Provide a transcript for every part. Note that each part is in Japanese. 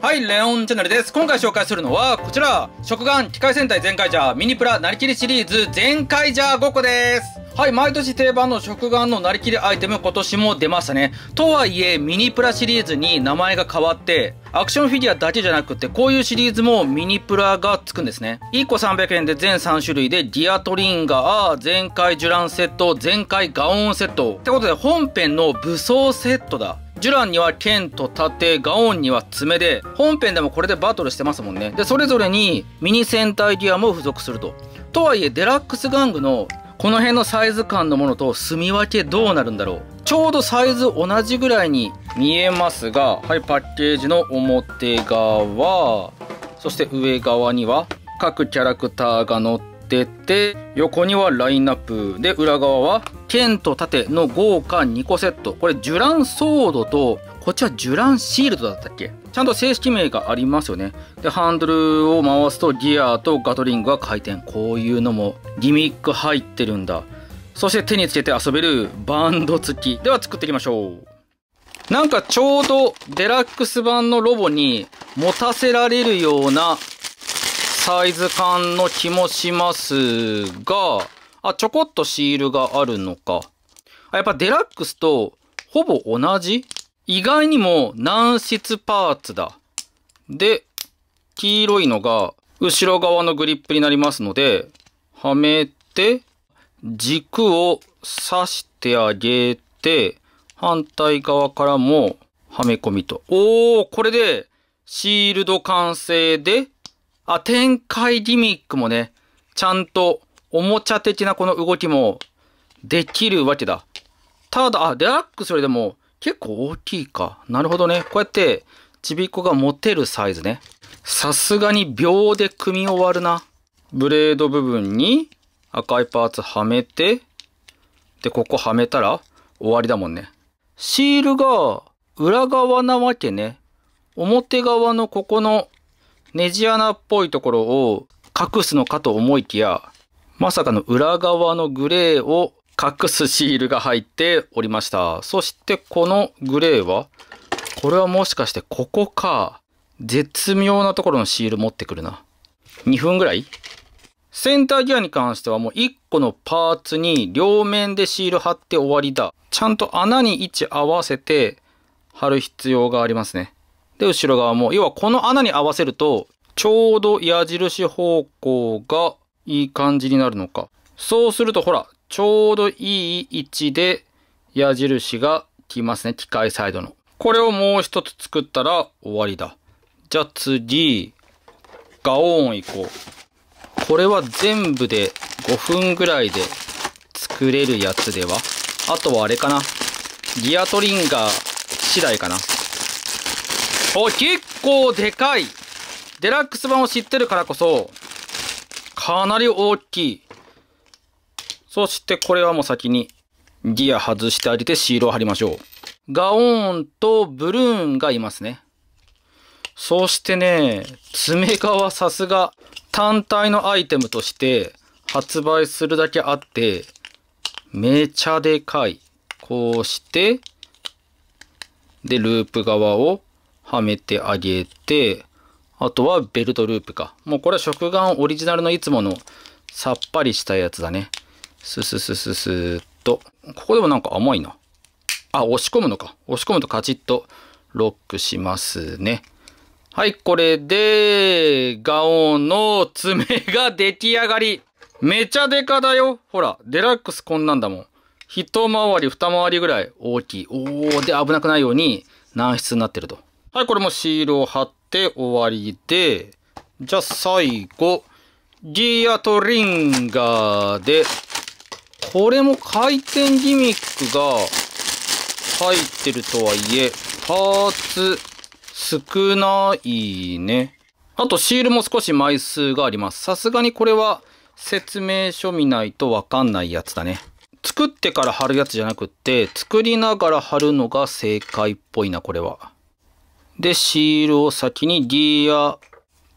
はい、レオンチャンネルです。今回紹介するのは、こちら、食玩機械戦隊全開ジャーミニプラなりきりシリーズ全開ジャー5個です。はい、毎年定番の食玩のなりきりアイテム今年も出ましたね。とはいえ、ミニプラシリーズに名前が変わって、アクションフィギュアだけじゃなくて、こういうシリーズもミニプラがつくんですね。1個300円で全3種類で、ディアトリンガー、全開ジュランセット、全開ガオンセット。ってことで、本編の武装セットだ。ジュランには剣と盾、ガオンには爪で、本編でもこれでバトルしてますもんね。で、それぞれにミニ戦隊ギアも付属すると。とはいえ、デラックス玩具のこの辺のサイズ感のものと住み分けどうなるんだろう。ちょうどサイズ同じぐらいに見えますが、はい、パッケージの表側、そして上側には各キャラクターが乗ってってて横にはラインナップで裏側は剣と盾の豪華2個セットこれジュランソードとこっちはジュランシールドだったっけちゃんと正式名がありますよね。で、ハンドルを回すとギアとガトリングが回転。こういうのもギミック入ってるんだ。そして手につけて遊べるバンド付き。では作っていきましょう。なんかちょうどデラックス版のロボに持たせられるようなサイズ感の気もしますが、あ、ちょこっとシールがあるのか。あやっぱデラックスとほぼ同じ意外にも軟質パーツだ。で、黄色いのが後ろ側のグリップになりますので、はめて、軸を刺してあげて、反対側からもはめ込みと。おー、これでシールド完成で、あ、展開ギミックもね、ちゃんとおもちゃ的なこの動きもできるわけだ。ただ、あ、デラックスよりでも結構大きいか。なるほどね。こうやってちびっこが持てるサイズね。さすがに秒で組み終わるな。ブレード部分に赤いパーツはめて、で、ここはめたら終わりだもんね。シールが裏側なわけね。表側のここのネジ穴っぽいところを隠すのかと思いきや、まさかの裏側のグレーを隠すシールが入っておりました。そしてこのグレーは、これはもしかしてここか。絶妙なところのシール持ってくるな。2分ぐらいセンターギアに関してはもう1個のパーツに両面でシール貼って終わりだ。ちゃんと穴に位置合わせて貼る必要がありますね。で、後ろ側も、要はこの穴に合わせると、ちょうど矢印方向がいい感じになるのか。そうすると、ほら、ちょうどいい位置で矢印が来ますね。機械サイドの。これをもう一つ作ったら終わりだ。じゃあ次、ガオーン行こう。これは全部で5分ぐらいで作れるやつではあとはあれかな。ギアトリンガー次第かな。お結構でかいデラックス版を知ってるからこそかなり大きいそしてこれはもう先にギア外してあげてシールを貼りましょうガオーンとブルーンがいますねそしてね爪側はさすが単体のアイテムとして発売するだけあってめちゃでかいこうしてでループ側をはめてあげて、あとはベルトループか。もうこれは食玩オリジナルのいつものさっぱりしたやつだね。スススススーっと。ここでもなんか甘いな。あ、押し込むのか。押し込むとカチッとロックしますね。はい、これで、ガオの爪が出来上がり。めちゃデカだよ。ほら、デラックスこんなんだもん。一回り二回りぐらい大きい。おー、で危なくないように軟質になってると。はい、これもシールを貼って終わりで、じゃあ最後、ディアトリンガーで、これも回転ギミックが入ってるとはいえ、パーツ少ないね。あとシールも少し枚数があります。さすがにこれは説明書見ないとわかんないやつだね。作ってから貼るやつじゃなくって、作りながら貼るのが正解っぽいな、これは。で、シールを先にギア、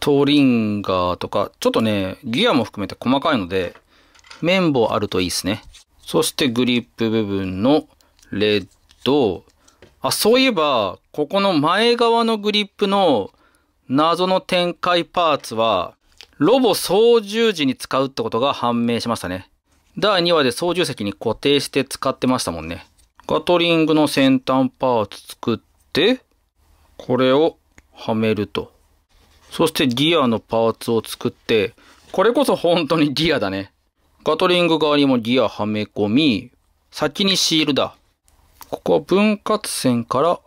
トリンガーとか、ちょっとね、ギアも含めて細かいので、綿棒あるといいですね。そしてグリップ部分のレッド。あ、そういえば、ここの前側のグリップの謎の展開パーツは、ロボ操縦時に使うってことが判明しましたね。第2話で操縦席に固定して使ってましたもんね。ガトリングの先端パーツ作って、これをはめると。そしてギアのパーツを作って、これこそ本当にギアだね。ガトリング側にもギアはめ込み、先にシールだ。ここは分割線から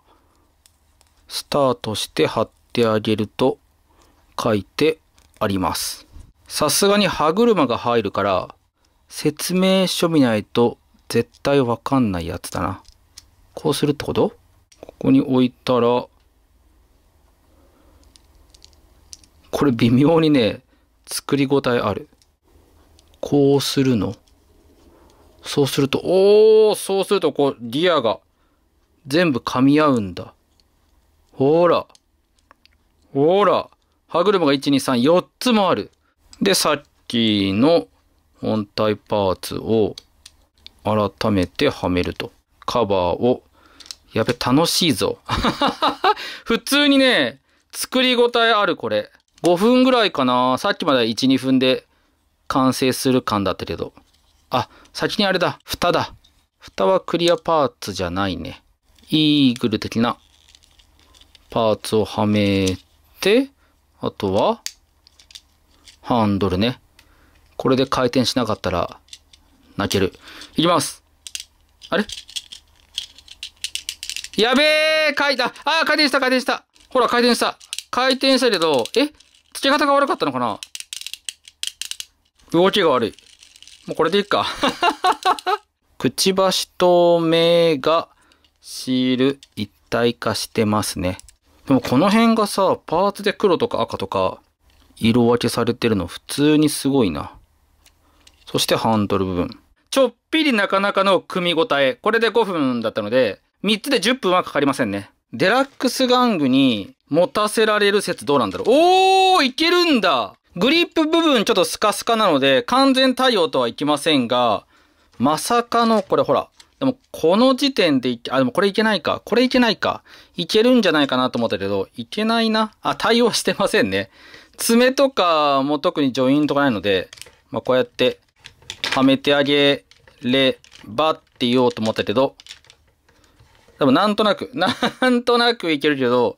スタートして貼ってあげると書いてあります。さすがに歯車が入るから、説明書見ないと絶対わかんないやつだな。こうするってことここに置いたら、これ微妙にね、作り応えある。こうするのそうすると、おーそうすると、こう、リアが全部噛み合うんだ。ほら。ほら。歯車が1、2、3、4つもある。で、さっきの本体パーツを改めてはめると。カバーを。やべ、楽しいぞ。普通にね、作り応えある、これ。5分ぐらいかな。さっきまで1、2分で完成する感だったけど。あ、先にあれだ。蓋だ。蓋はクリアパーツじゃないね。イーグル的なパーツをはめて、あとは、ハンドルね。これで回転しなかったら、泣ける。いきます。あれやべえ回転、ああ、回転した、回転した。ほら、回転した。回転したけど、えけ方が悪かったのかな動きが悪い。もうこれでいいか。くちばしと目がシール一体化してますね。でもこの辺がさ、パーツで黒とか赤とか色分けされてるの普通にすごいな。そしてハンドル部分。ちょっぴりなかなかの組み応え。これで5分だったので、3つで10分はかかりませんね。デラックス玩具に持たせられる説どうなんだろう。おーいけるんだグリップ部分ちょっとスカスカなので、完全対応とはいきませんが、まさかの、これほら。でも、この時点でいけ、あ、でもこれいけないか。これいけないか。いけるんじゃないかなと思ったけど、いけないな。あ、対応してませんね。爪とかも特にジョイントがないので、まあ、こうやって、はめてあげればって言おうと思ったけど、でもなんとなく、なんとなくいけるけど、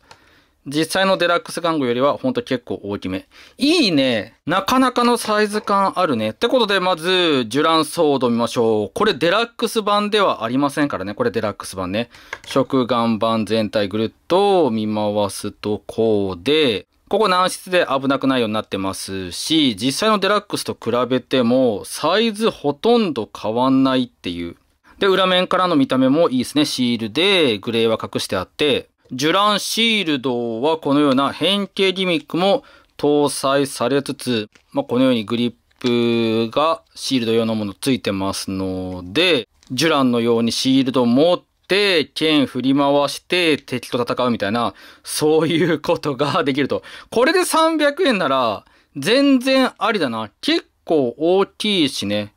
実際のデラックス玩具よりはほんと結構大きめ。いいね。なかなかのサイズ感あるね。ってことで、まず、ジュランソード見ましょう。これデラックス版ではありませんからね。これデラックス版ね。食玩版全体ぐるっと見回すとこうで、ここ軟質で危なくないようになってますし、実際のデラックスと比べても、サイズほとんど変わんないっていう。で、裏面からの見た目もいいですね。シールで、グレーは隠してあって、ジュランシールドはこのような変形ギミックも搭載されつつ、まあ、このようにグリップがシールド用のものついてますので、ジュランのようにシールドを持って、剣振り回して敵と戦うみたいな、そういうことができると。これで300円なら、全然ありだな。結構大きいしね。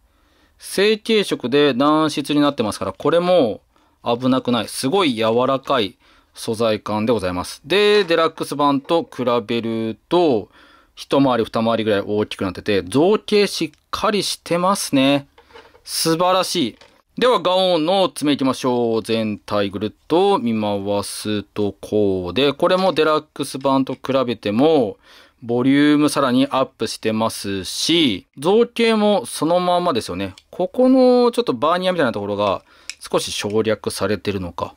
成形色で軟質になってますから、これも危なくない。すごい柔らかい。素材感でございます。で、デラックス版と比べると、一回り二回りぐらい大きくなってて、造形しっかりしてますね。素晴らしい。では、ガオンの爪いきましょう。全体ぐるっと見回すとこうで、これもデラックス版と比べても、ボリュームさらにアップしてますし、造形もそのままですよね。ここのちょっとバーニアみたいなところが少し省略されてるのか。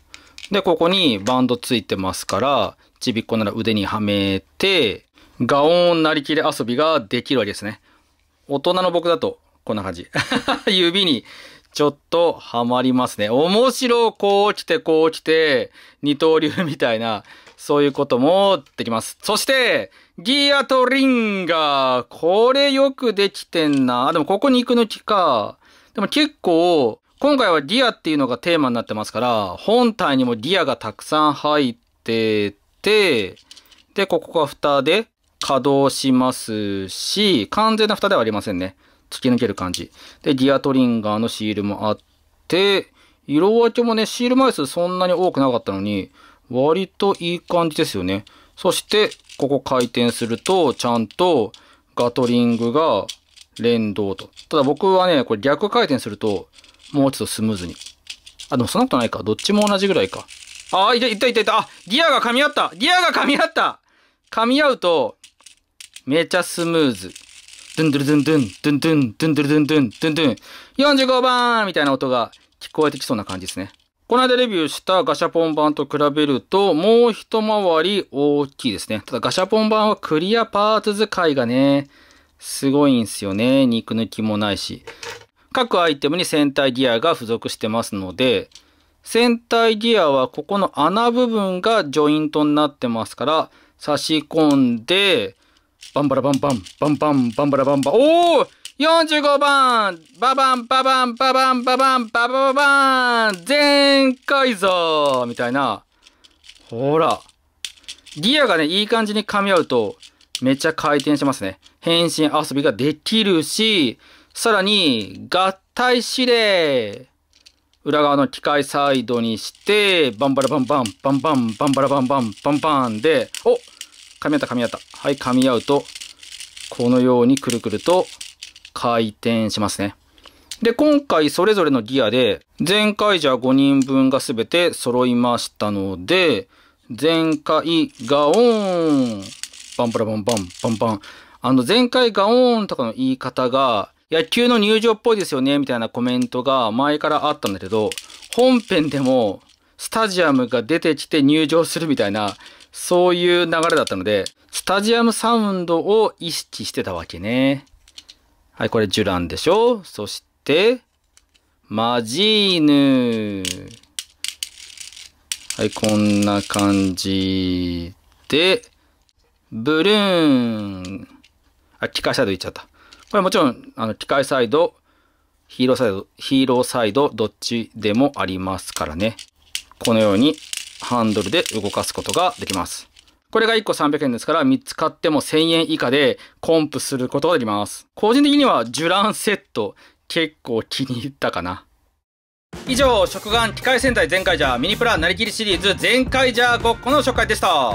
で、ここにバンドついてますから、ちびっこなら腕にはめて、ガオンなりきれ遊びができるわけですね。大人の僕だと、こんな感じ。指にちょっとハマりますね。面白、こう来て、こう来て、二刀流みたいな、そういうこともできます。そして、ギアとリンガー。これよくできてんな。でもここに行く抜きか。でも結構、今回はディアっていうのがテーマになってますから、本体にもディアがたくさん入ってて、で、ここが蓋で稼働しますし、完全な蓋ではありませんね。突き抜ける感じ。で、ディアトリンガーのシールもあって、色分けもね、シール枚数そんなに多くなかったのに、割といい感じですよね。そして、ここ回転すると、ちゃんとガトリングが連動と。ただ僕はね、これ逆回転すると、もうちょっとスムーズに。あ、でもそんなことないか。どっちも同じぐらいか。あ、いたいたいたいた。あ、ギアが噛み合ったギアが噛み合った噛み合うと、めちゃスムーズ。ドゥンドゥルドゥンドゥン、ドゥンドゥン、ドゥンドゥルドゥンドゥン、ドゥンドゥン、45番みたいな音が聞こえてきそうな感じですね。この間レビューしたガシャポン版と比べると、もう一回り大きいですね。ただガシャポン版はクリアパーツ使いがね、すごいんすよね。肉抜きもないし。各アイテムに戦隊ギアが付属してますので、戦隊ギアはここの穴部分がジョイントになってますから、差し込んで、バンバラバンバン、バンバン、バンバラバンバン、おお !45 番ババンババンババンババンババンババン全ぞー。みたいな。ほら。ギアがね、いい感じに噛み合うと、めっちゃ回転しますね。変身遊びができるし、さらに、合体指令。裏側の機械サイドにして、バンバラバンバン、バンバン、バンバラバンバン、バンバンで、お噛み合った噛み合った。はい、噛み合うと、このようにくるくると回転しますね。で、今回それぞれのギアで、前回じゃ5人分が全て揃いましたので、前回ガオーンバンバラバンバンバンバン。あの、前回ガオーンとかの言い方が、野球の入場っぽいですよね、みたいなコメントが前からあったんだけど、本編でもスタジアムが出てきて入場するみたいな、そういう流れだったので、スタジアムサウンドを意識してたわけね。はい、これジュランでしょそして、マジーヌはい、こんな感じで、ブルーン。あ、機械シたドウいっちゃった。これもちろん、あの、機械サイド、ヒーローサイド、ヒーローサイド、どっちでもありますからね。このようにハンドルで動かすことができます。これが1個300円ですから、3つ買っても1000円以下でコンプすることができます。個人的にはジュランセット、結構気に入ったかな。以上、食玩機械戦隊全開ジャーミニプラなりきりシリーズ全開ジャーごっこの紹介でした。